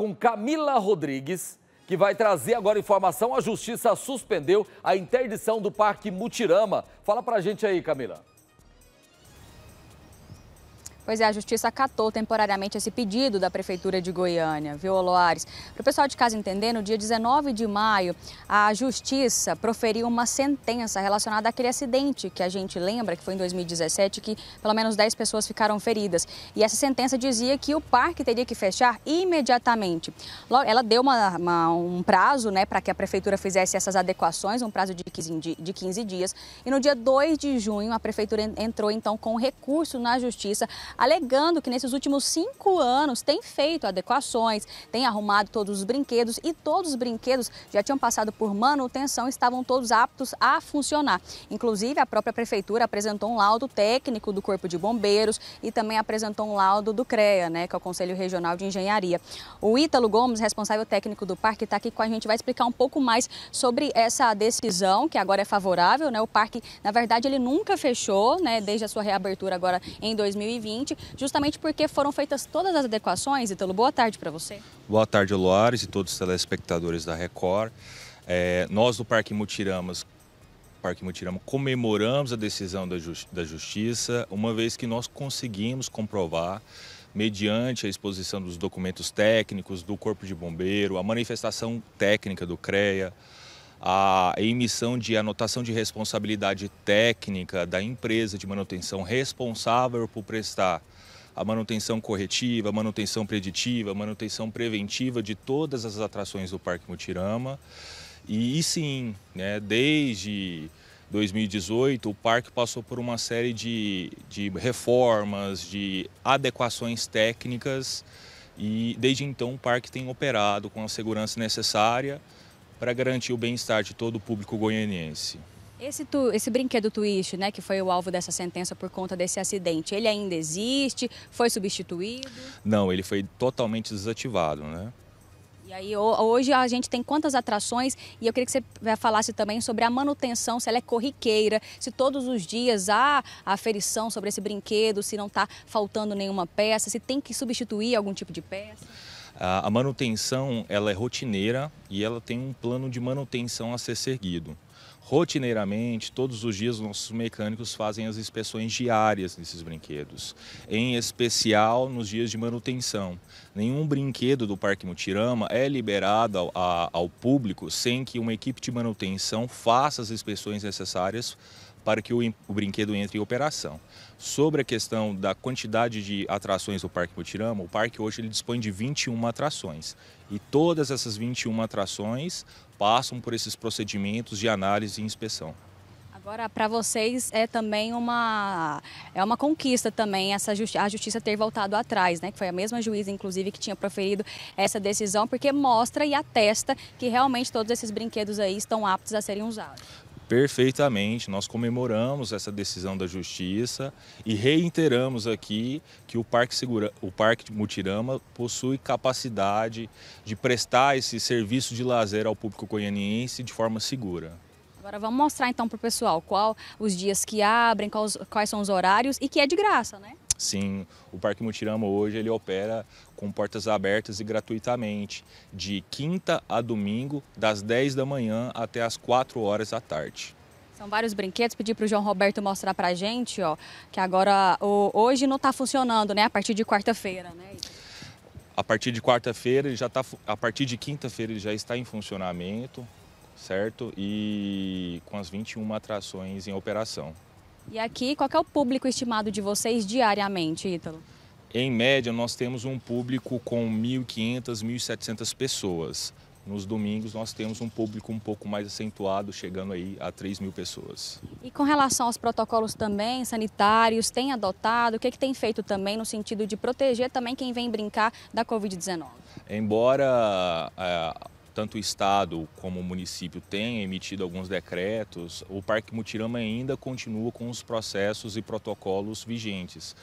com Camila Rodrigues, que vai trazer agora informação. A justiça suspendeu a interdição do Parque Mutirama. Fala pra gente aí, Camila. Pois é, a Justiça acatou temporariamente esse pedido da Prefeitura de Goiânia, viu, Loares Para o pessoal de casa entender, no dia 19 de maio, a Justiça proferiu uma sentença relacionada àquele acidente que a gente lembra, que foi em 2017, que pelo menos 10 pessoas ficaram feridas. E essa sentença dizia que o parque teria que fechar imediatamente. Ela deu uma, uma, um prazo né, para que a Prefeitura fizesse essas adequações, um prazo de 15, de 15 dias. E no dia 2 de junho, a Prefeitura entrou então com recurso na Justiça alegando que nesses últimos cinco anos tem feito adequações, tem arrumado todos os brinquedos e todos os brinquedos já tinham passado por manutenção e estavam todos aptos a funcionar. Inclusive, a própria prefeitura apresentou um laudo técnico do Corpo de Bombeiros e também apresentou um laudo do CREA, né, que é o Conselho Regional de Engenharia. O Ítalo Gomes, responsável técnico do parque, está aqui com a gente, vai explicar um pouco mais sobre essa decisão, que agora é favorável. Né? O parque, na verdade, ele nunca fechou, né, desde a sua reabertura agora em 2020 justamente porque foram feitas todas as adequações. Italo, boa tarde para você. Boa tarde, Loares e todos os telespectadores da Record. É, nós do Parque Mutiramas Parque Mutirama comemoramos a decisão da, justi da, Justiça, uma vez que nós conseguimos comprovar, mediante a exposição dos documentos técnicos do Corpo de Bombeiro, a manifestação técnica do CREA, a emissão de anotação de responsabilidade técnica da empresa de manutenção responsável por prestar a manutenção corretiva, manutenção preditiva, manutenção preventiva de todas as atrações do Parque Mutirama. E, e sim, né, desde 2018, o parque passou por uma série de, de reformas, de adequações técnicas e desde então o parque tem operado com a segurança necessária para garantir o bem-estar de todo o público goianiense. Esse, tu, esse brinquedo twist, né, que foi o alvo dessa sentença por conta desse acidente, ele ainda existe? Foi substituído? Não, ele foi totalmente desativado, né? E aí hoje a gente tem quantas atrações e eu queria que você falasse também sobre a manutenção, se ela é corriqueira, se todos os dias há aferição sobre esse brinquedo, se não está faltando nenhuma peça, se tem que substituir algum tipo de peça. A, manutenção ela é rotineira e ela tem um plano de manutenção a ser seguido. Rotineiramente, todos os dias, nossos mecânicos fazem as inspeções diárias desses brinquedos, em especial nos dias de manutenção. Nenhum brinquedo do Parque Mutirama é liberado ao, ao público sem que uma equipe de manutenção faça as inspeções necessárias para que o, o, brinquedo entre em operação. Sobre a questão da quantidade de atrações do Parque Mutirama, o parque hoje ele dispõe de 21 atrações. E todas essas 21 atrações passam por esses procedimentos de análise e inspeção. Agora, para vocês é também uma é uma conquista também essa justi a justiça ter voltado atrás, né? Que foi a mesma juíza, inclusive, que tinha proferido essa decisão, porque mostra e atesta que realmente todos esses brinquedos aí estão aptos a serem usados. Perfeitamente, nós comemoramos essa decisão da Justiça e reiteramos aqui que o Parque, Segura, o Parque Mutirama possui capacidade de prestar esse serviço de lazer ao público goianiense de forma segura. Agora vamos mostrar então para o pessoal qual os dias que abrem, quais são os horários e que é de graça, né? Sim, o Parque Mutirama hoje ele opera com portas abertas e gratuitamente, de quinta a domingo, das 10 da manhã até as 4 horas da tarde. São vários brinquedos. Pedi para o João Roberto mostrar para a gente, ó, que agora o, hoje não está funcionando, né? A partir de quarta-feira, né? A partir de quarta-feira ele já está, a partir de quinta-feira ele já está em funcionamento, certo? E com as 21 atrações em operação. E aqui, qual é o público estimado de vocês diariamente, Ítalo? Em média, nós temos um público com 1.500, 1.700 pessoas. Nos domingos, nós temos um público um pouco mais acentuado, chegando aí a 3 mil pessoas. E com relação aos protocolos também, sanitários, tem adotado? O que, é que tem feito também no sentido de proteger também quem vem brincar da Covid-19? Embora é, tanto o Estado como o município têm emitido alguns decretos, o Parque Mutirama ainda continua com os processos e protocolos vigentes.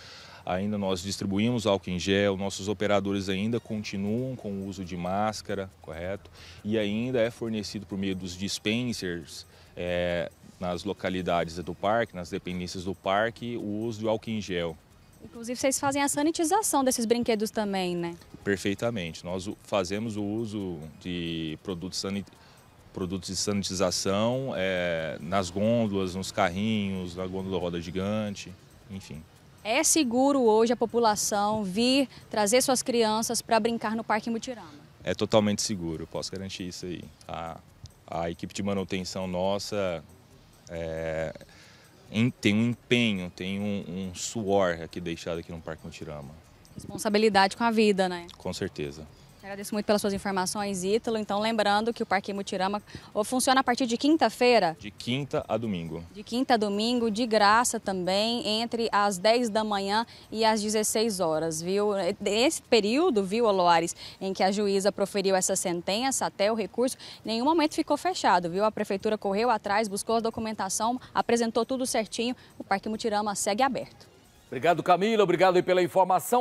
Ainda nós distribuímos álcool em gel, nossos operadores ainda continuam com o uso de máscara, correto? E ainda é fornecido por meio dos dispensers é, nas localidades do parque, nas dependências do parque, o uso de álcool em gel. Inclusive, vocês fazem a sanitização desses brinquedos também, né? Perfeitamente. Nós fazemos o uso de produtos, sanit... produtos de sanitização é, nas gôndolas, nos carrinhos, na gôndola roda gigante, enfim. É seguro hoje a população vir trazer suas crianças para brincar no Parque Mutirama? É totalmente seguro, posso garantir isso aí. A, a equipe de manutenção nossa é tem um empenho, tem um, um suor aqui deixado aqui no Parque Mutirama. Responsabilidade com a vida, né? Com certeza. Agradeço muito pelas suas informações, Ítalo. Então, lembrando que o Parque Mutirama funciona a partir de quinta-feira? De quinta a domingo. De quinta a domingo, de graça também, entre as 10 da manhã e as 16 horas, viu? Nesse período, viu, Aloares, em que a juíza proferiu essa sentença até o recurso, nenhum momento ficou fechado, viu? A prefeitura correu atrás, buscou a documentação, apresentou tudo certinho. O Parque Mutirama segue aberto. Obrigado, Camila. Obrigado pela informação.